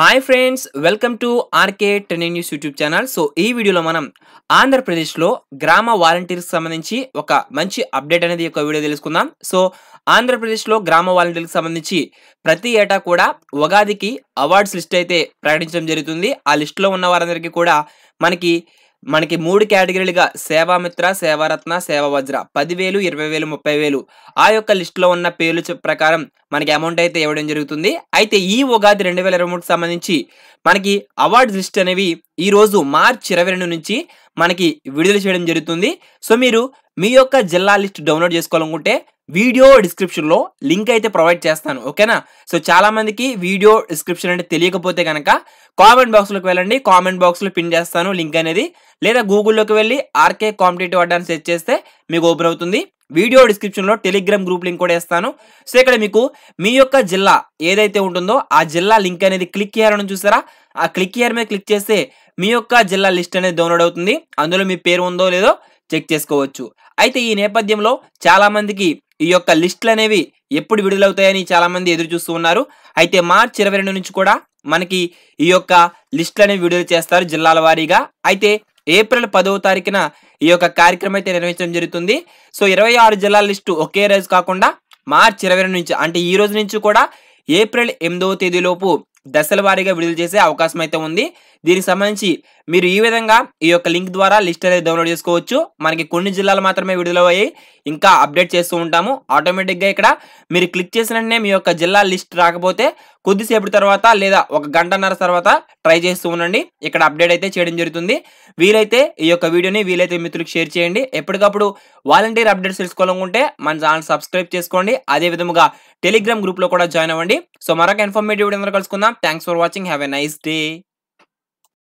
hi friends welcome to RK trending news YouTube channel so ఈ వీడియోలో మనం ఆంధ్రప్రదేశ్లో గ్రామ వాలంటీర్కి సంబంధించి ఒక మంచి అప్డేట్ అనేది ఒక వీడియో తెలుసుకుందాం సో ఆంధ్రప్రదేశ్లో గ్రామ వాలంటీర్కి సంబంధించి ప్రతి ఏటా కూడా ఉగాదికి అవార్డ్స్ లిస్ట్ అయితే ప్రకటించడం జరుగుతుంది ఆ లిస్టులో ఉన్న వారందరికీ కూడా మనకి మనకి మూడు కేటగిరీలుగా సేవామిత్ర సేవారత్న వజ్ర పదివేలు ఇరవై వేలు ముప్పై వేలు ఆ యొక్క లిస్టులో ఉన్న పేర్లు ప్రకారం మనకి అమౌంట్ అయితే ఇవ్వడం జరుగుతుంది అయితే ఈ ఉగాది రెండు వేల ఇరవై మూడుకి సంబంధించి మనకి అవార్డ్స్ లిస్ట్ అనేవి ఈరోజు మార్చ్ ఇరవై రెండు నుంచి మనకి విడుదల చేయడం జరుగుతుంది సో మీరు మీ యొక్క జిల్లా లిస్ట్ డౌన్లోడ్ చేసుకోవాలనుకుంటే వీడియో డిస్క్రిప్షన్లో లింక్ అయితే ప్రొవైడ్ చేస్తాను ఓకేనా సో చాలామందికి వీడియో డిస్క్రిప్షన్ అంటే తెలియకపోతే కనుక కామెంట్ బాక్స్లోకి వెళ్ళండి కామెంట్ బాక్స్లో పిన్ చేస్తాను లింక్ అనేది లేదా గూగుల్లోకి వెళ్ళి ఆర్కే కాంపిటేటివ్ అడ్డాన్ని సెర్చ్ చేస్తే మీకు ఓపెన్ అవుతుంది వీడియో డిస్క్రిప్షన్లో టెలిగ్రామ్ గ్రూప్ లింక్ కూడా ఇస్తాను సో ఇక్కడ మీకు మీ యొక్క జిల్లా ఏదైతే ఉంటుందో ఆ జిల్లా లింక్ అనేది క్లిక్ చేయాలని చూసారా ఆ క్లిక్ చేయర్ మీద క్లిక్ చేస్తే మీ యొక్క జిల్లా లిస్ట్ అనేది డౌన్లోడ్ అవుతుంది అందులో మీ పేరు ఉందో లేదో చెక్ చేసుకోవచ్చు అయితే ఈ నేపథ్యంలో చాలామందికి ఈ యొక్క లిస్టులు అనేవి ఎప్పుడు విడుదలవుతాయని చాలామంది ఎదురు చూస్తూ ఉన్నారు అయితే మార్చి ఇరవై రెండు నుంచి కూడా మనకి ఈ యొక్క లిస్టులు అనేవి విడుదల చేస్తారు జిల్లాల వారీగా అయితే ఏప్రిల్ పదవ తారీఖున ఈ యొక్క కార్యక్రమం అయితే నిర్వహించడం జరుగుతుంది సో ఇరవై ఆరు జిల్లాల లిస్టు ఒకే రోజు కాకుండా మార్చి ఇరవై రెండు నుంచి అంటే ఈ రోజు నుంచి కూడా ఏప్రిల్ ఎనిమిదవ తేదీలోపు దశల వారీగా విడుదల చేసే అవకాశం అయితే ఉంది దీనికి సంబంధించి మీరు ఈ విధంగా ఈ యొక్క లింక్ ద్వారా లిస్ట్ అనేది డౌన్లోడ్ చేసుకోవచ్చు మనకి కొన్ని జిల్లాలు మాత్రమే విడుదల ఇంకా అప్డేట్ చేస్తూ ఉంటాము ఆటోమేటిక్గా ఇక్కడ మీరు క్లిక్ చేసిన వెంటనే మీ యొక్క జిల్లా లిస్ట్ రాకపోతే కొద్దిసేపు తర్వాత లేదా ఒక గంటన్నర తర్వాత ట్రై చేస్తూ ఉండండి ఇక్కడ అప్డేట్ అయితే చేయడం జరుగుతుంది వీలైతే ఈ యొక్క వీడియోని వీలైతే మిత్రులకు షేర్ చేయండి ఎప్పటికప్పుడు వాలంటీర్ అప్డేట్స్ తెలుసుకోవాలనుకుంటే మన ఛానల్ సబ్స్క్రైబ్ చేసుకోండి అదే విధముగా టెలిగ్రామ్ గ్రూప్లో కూడా జాయిన్ అవ్వండి సో మరొక ఇన్ఫర్మేటివ్ వీడియో కలుసుకుందాం thanks for watching have a nice day